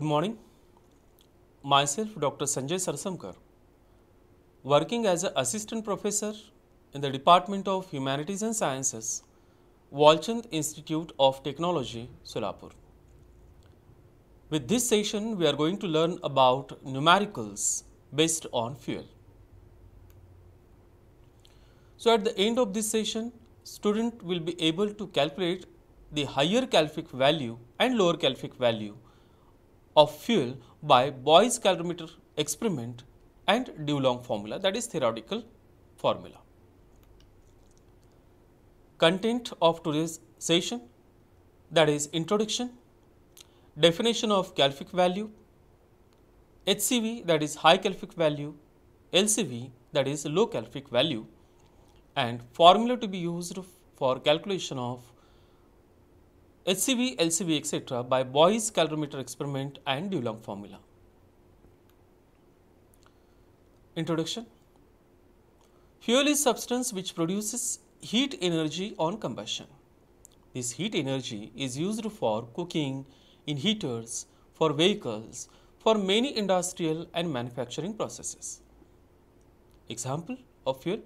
Good morning. Myself, Dr. Sanjay Sarsamkar, working as an assistant professor in the Department of Humanities and Sciences, Walchand Institute of Technology, Solapur. With this session, we are going to learn about numericals based on fuel. So, at the end of this session, student will be able to calculate the higher calorific value and lower calorific value of fuel by Boyce calorimeter experiment and Dulong formula that is theoretical formula. Content of today's session that is introduction, definition of calorific value, HCV that is high calorific value, LCV that is low calorific value and formula to be used for calculation of HCV, LCV, etc. by Boy's calorimeter experiment and Dulong formula. Introduction Fuel is substance which produces heat energy on combustion. This heat energy is used for cooking, in heaters, for vehicles, for many industrial and manufacturing processes. Example of fuel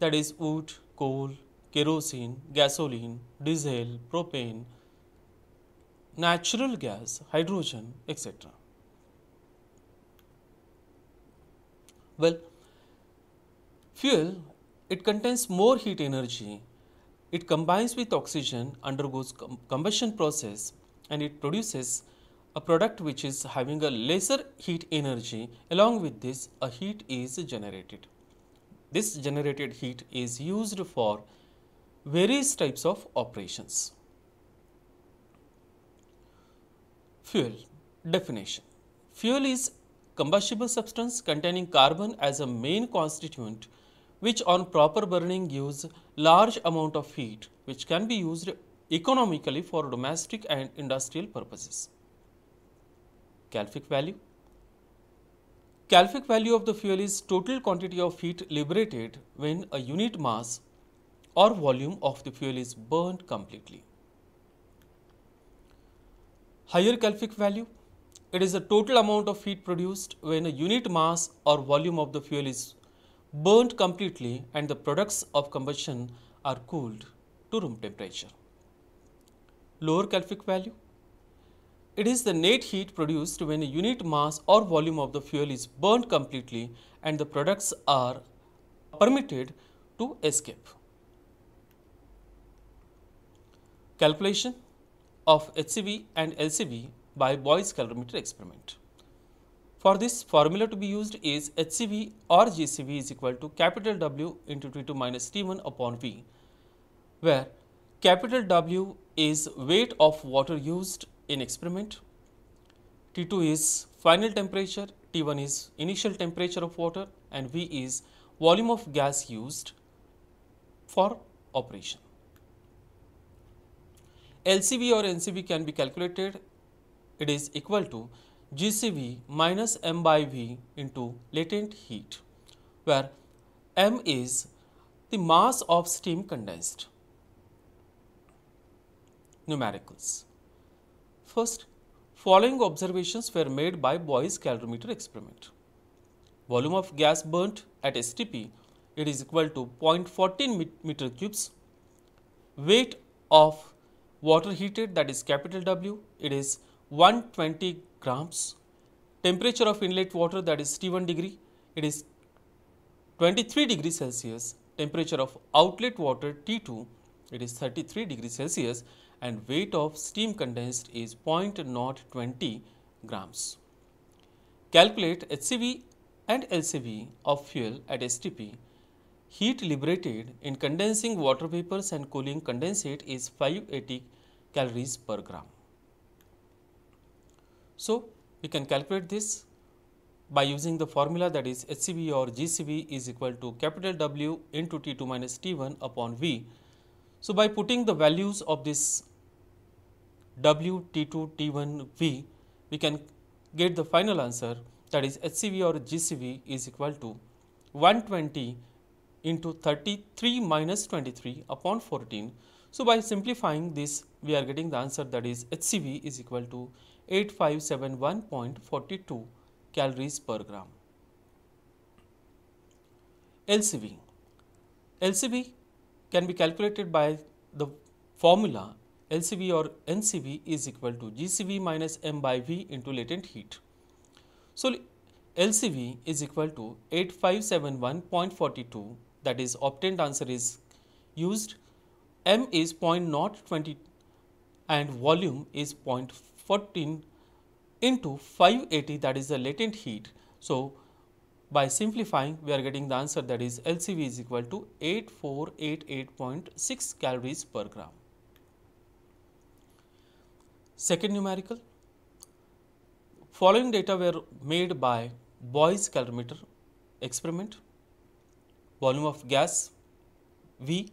that is wood, coal, kerosene, gasoline, diesel, propane, natural gas, hydrogen, etc. Well, fuel it contains more heat energy, it combines with oxygen, undergoes com combustion process and it produces a product which is having a lesser heat energy along with this a heat is generated. This generated heat is used for various types of operations. Fuel Definition Fuel is combustible substance containing carbon as a main constituent which on proper burning gives large amount of heat which can be used economically for domestic and industrial purposes. Calphic value Calphic value of the fuel is total quantity of heat liberated when a unit mass or volume of the fuel is burned completely higher calorific value. It is the total amount of heat produced when a unit mass or volume of the fuel is burned completely and the products of combustion are cooled to room temperature. Lower calorific value. It is the net heat produced when a unit mass or volume of the fuel is burned completely and the products are permitted to escape. Calculation of HCV and LCV by Boyce calorimeter experiment. For this formula to be used is HCV or GCV is equal to capital W into T2 minus T1 upon V, where capital W is weight of water used in experiment, T2 is final temperature, T1 is initial temperature of water and V is volume of gas used for operation. LCV or NCV can be calculated. It is equal to GCV minus M by V into latent heat, where M is the mass of steam condensed. Numericals. First, following observations were made by Boy's calorimeter experiment. Volume of gas burnt at STP, it is equal to 0.14 meter cubes. Weight of water heated that is capital W it is 120 grams temperature of inlet water that is 31 degree it is 23 degree Celsius temperature of outlet water T2 it is 33 degree Celsius and weight of steam condensed is 0.020 grams. Calculate HCV and LCV of fuel at STP heat liberated in condensing water vapors and cooling condensate is 580 calories per gram. So, we can calculate this by using the formula that is HCV or GCV is equal to capital W into T2 minus T1 upon V. So, by putting the values of this W, T2, T1, V, we can get the final answer that is HCV or GCV is equal to 120 into 33 minus 23 upon 14. So, by simplifying this we are getting the answer that is HCV is equal to 8571.42 calories per gram. LCV LCV can be calculated by the formula LCV or NCV is equal to GCV minus M by V into latent heat. So, LCV is equal to 8571.42 that is obtained answer is used m is 0.020 and volume is 0.14 into 580 that is the latent heat. So, by simplifying we are getting the answer that is LCV is equal to 8488.6 calories per gram. Second numerical, following data were made by Boy's calorimeter experiment, volume of gas V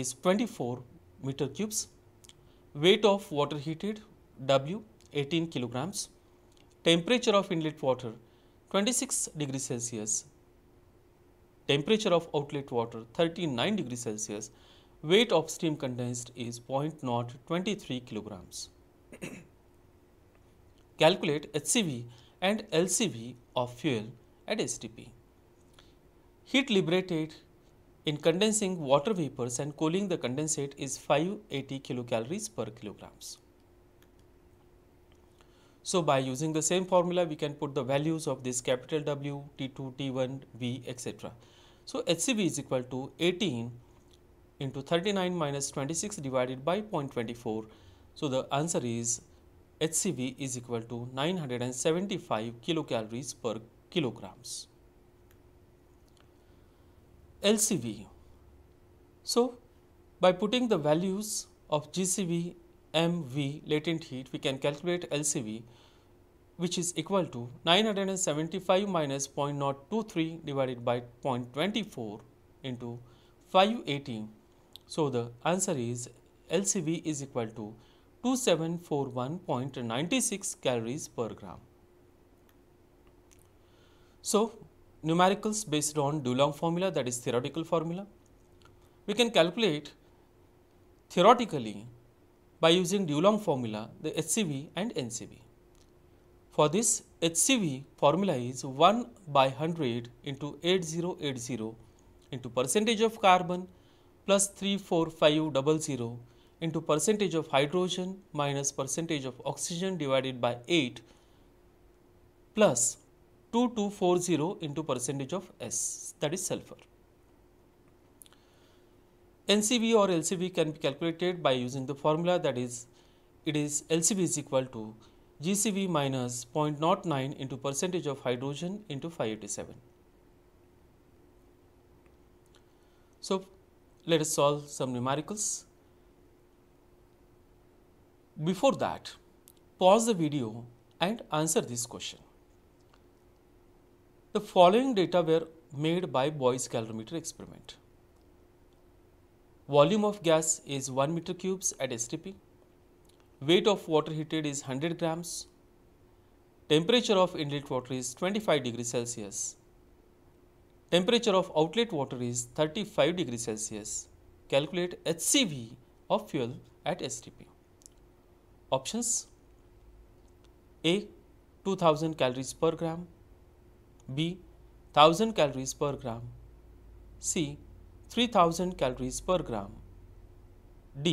is 24 meter cubes, weight of water heated W 18 kilograms, temperature of inlet water 26 degrees Celsius, temperature of outlet water 39 degrees Celsius, weight of steam condensed is 0.023 kilograms. Calculate HCV and LCV of fuel at STP. Heat liberated in condensing water vapors and cooling the condensate is 580 kilocalories per kilograms. So by using the same formula we can put the values of this capital W, T2, T1, V etc. So HCV is equal to 18 into 39 minus 26 divided by 0.24. So the answer is HCV is equal to 975 kilocalories per kilograms. LCV. So, by putting the values of GCV, MV latent heat, we can calculate LCV which is equal to 975 minus 0.023 divided by 0.24 into 580. So, the answer is LCV is equal to 2741.96 calories per gram. So, numericals based on Dulong formula that is theoretical formula. We can calculate theoretically by using Dulong formula the HCV and NCV. For this HCV formula is 1 by 100 into 8080 into percentage of carbon plus 34500 into percentage of hydrogen minus percentage of oxygen divided by 8 plus 2240 into percentage of S that is sulfur. NCV or LCV can be calculated by using the formula that is it is LCV is equal to GCV minus 0.09 into percentage of hydrogen into 587. So, let us solve some numericals. Before that, pause the video and answer this question. The following data were made by Boyce calorimeter experiment. Volume of gas is 1 meter cubes at STP. Weight of water heated is 100 grams. Temperature of inlet water is 25 degrees Celsius. Temperature of outlet water is 35 degrees Celsius. Calculate HCV of fuel at STP. Options A 2000 calories per gram B. 1000 calories per gram C. 3000 calories per gram D.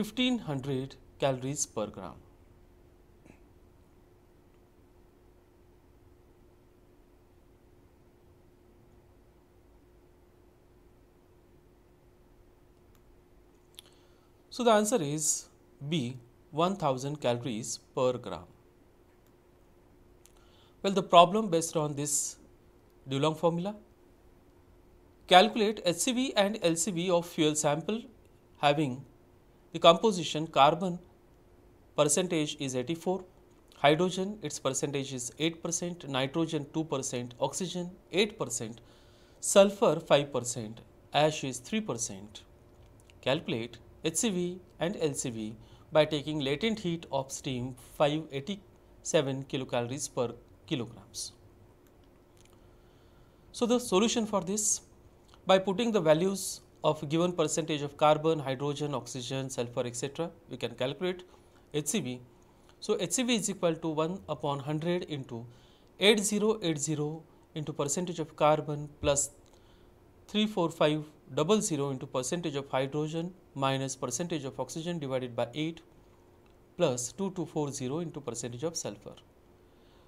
1500 calories per gram. So the answer is B 1000 calories per gram. Well, the problem based on this Dulong formula, calculate HCV and LCV of fuel sample having the composition carbon percentage is 84, hydrogen its percentage is 8 percent, nitrogen 2 percent, oxygen 8 percent, sulfur 5 percent, ash is 3 percent. Calculate HCV and LCV by taking latent heat of steam 587 kilocalories per kilograms. So, the solution for this by putting the values of given percentage of carbon, hydrogen, oxygen, sulfur etc. we can calculate HCV. So, HCV is equal to 1 upon 100 into 8080 into percentage of carbon plus 34500 into percentage of hydrogen minus percentage of oxygen divided by 8 plus 2240 into percentage of sulfur.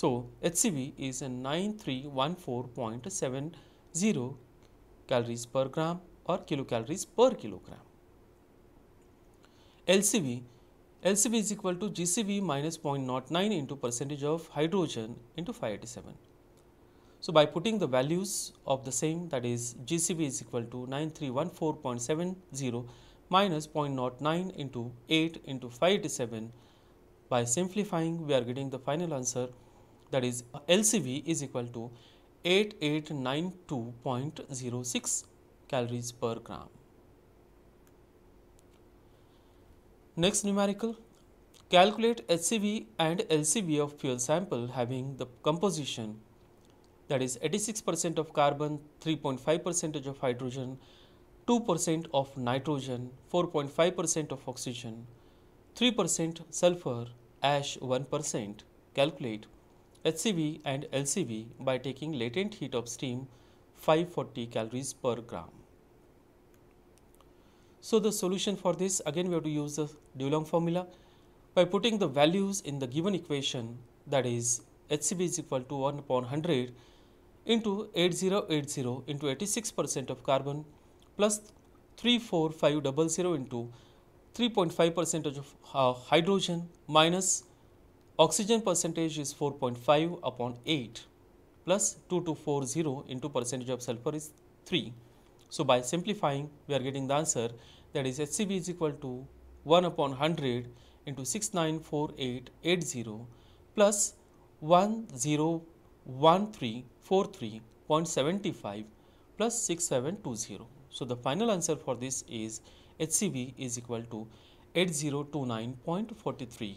So, HCV is a 9314.70 calories per gram or kilocalories per kilogram. LCV LCV is equal to GCV minus 0.09 into percentage of hydrogen into 587. So, by putting the values of the same that is GCV is equal to 9314.70 minus 0.09 into 8 into 587 by simplifying we are getting the final answer that is LCV is equal to 8892.06 calories per gram. Next numerical calculate HCV and LCV of fuel sample having the composition that is 86% of carbon, 3.5% of hydrogen, 2% of nitrogen, 4.5% of oxygen, 3% sulfur, ash 1%. Calculate HCV and LCV by taking latent heat of steam 540 calories per gram. So the solution for this again we have to use the Dulong formula by putting the values in the given equation that is HCV is equal to 1 upon 100 into 8080 into 86 percent of carbon plus 34500 into 3.5 percent of uh, hydrogen minus minus Oxygen percentage is 4.5 upon 8 plus 2 to 4 0 into percentage of sulfur is 3. So, by simplifying we are getting the answer that is HCB is equal to 1 upon 100 into 694880 plus 101343.75 plus 6720. So, the final answer for this is HCB is equal to 8029.43.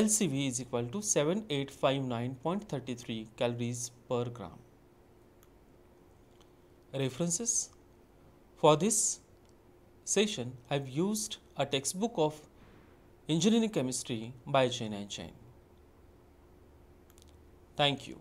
LCV is equal to 7859.33 calories per gram. References For this session, I have used a textbook of Engineering Chemistry by Chen and Chen. Thank you.